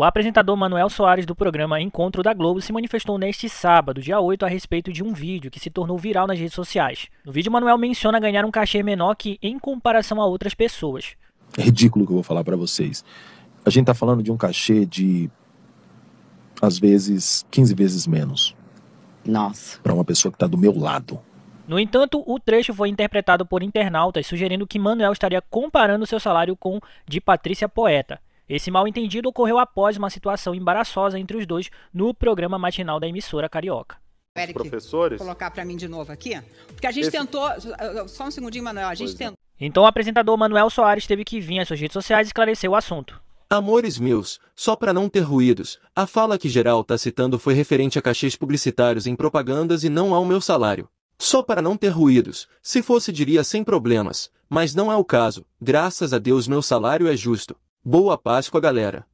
O apresentador Manuel Soares do programa Encontro da Globo se manifestou neste sábado, dia 8, a respeito de um vídeo que se tornou viral nas redes sociais. No vídeo, Manuel menciona ganhar um cachê menor que em comparação a outras pessoas. É ridículo o que eu vou falar para vocês. A gente tá falando de um cachê de às vezes 15 vezes menos. Nossa. Para uma pessoa que tá do meu lado. No entanto, o trecho foi interpretado por internautas, sugerindo que Manuel estaria comparando seu salário com de Patrícia Poeta. Esse mal-entendido ocorreu após uma situação embaraçosa entre os dois no programa matinal da emissora carioca. Eric, professores. colocar para mim de novo aqui, porque a gente Esse... tentou, só um segundinho, Manuel, a gente é. tentou. É. Então o apresentador Manuel Soares teve que vir às suas redes sociais esclarecer o assunto. Amores meus, só para não ter ruídos, a fala que geral tá citando foi referente a cachês publicitários em propagandas e não ao meu salário. Só para não ter ruídos, se fosse diria sem problemas, mas não é o caso, graças a Deus meu salário é justo. Boa Páscoa galera!